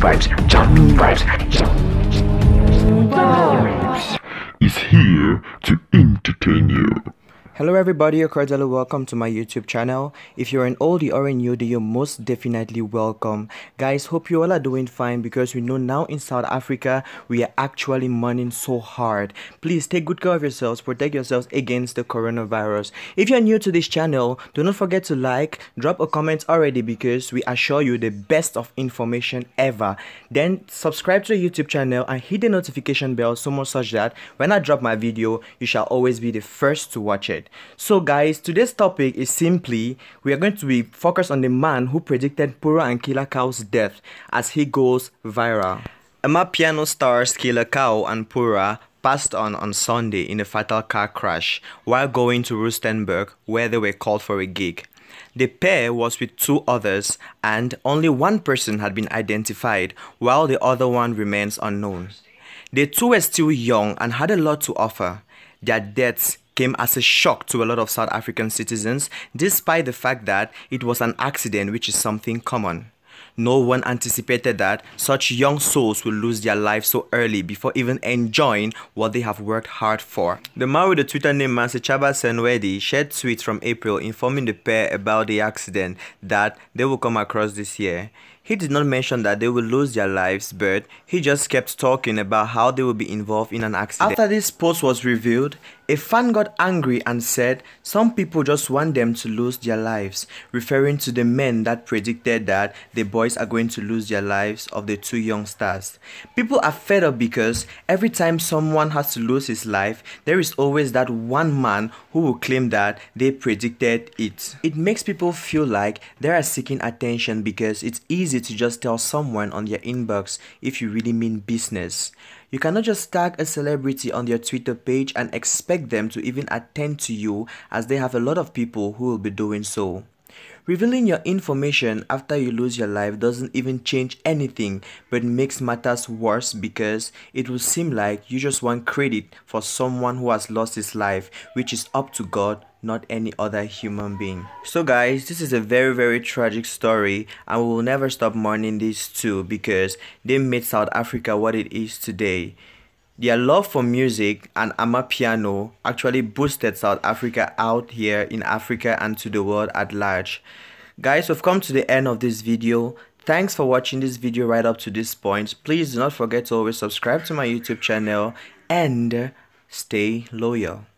vibes, vibes, vibes is here to entertain you. Hello everybody, cordially welcome to my YouTube channel. If you're an oldie or a newbie, you're most definitely welcome. Guys, hope you all are doing fine because we know now in South Africa, we are actually mourning so hard. Please take good care of yourselves, protect yourselves against the coronavirus. If you're new to this channel, do not forget to like, drop a comment already because we assure you the best of information ever. Then subscribe to the YouTube channel and hit the notification bell so much such that when I drop my video, you shall always be the first to watch it. So guys, today's topic is simply, we are going to be focused on the man who predicted Pura and Killer Cow's death as he goes viral. Emma piano stars Killer Cow and Pura passed on on Sunday in a fatal car crash while going to Rustenburg where they were called for a gig. The pair was with two others and only one person had been identified while the other one remains unknown. The two were still young and had a lot to offer. Their deaths came as a shock to a lot of South African citizens, despite the fact that it was an accident, which is something common. No one anticipated that such young souls will lose their lives so early before even enjoying what they have worked hard for. The man with the Twitter name Masechaba Senwedi shared tweets from April informing the pair about the accident that they will come across this year. He did not mention that they will lose their lives, but he just kept talking about how they will be involved in an accident. After this post was revealed, a fan got angry and said some people just want them to lose their lives, referring to the men that predicted that the boys are going to lose their lives of the two young stars. People are fed up because every time someone has to lose his life, there is always that one man who will claim that they predicted it. It makes people feel like they are seeking attention because it's easy easy to just tell someone on their inbox if you really mean business. You cannot just tag a celebrity on their Twitter page and expect them to even attend to you as they have a lot of people who will be doing so. Revealing your information after you lose your life doesn't even change anything but makes matters worse because it will seem like you just want credit for someone who has lost his life, which is up to God not any other human being. So guys, this is a very very tragic story and we will never stop mourning these two because they made South Africa what it is today. Their love for music and Amapiano actually boosted South Africa out here in Africa and to the world at large. Guys, we've come to the end of this video. Thanks for watching this video right up to this point. Please do not forget to always subscribe to my YouTube channel and stay loyal.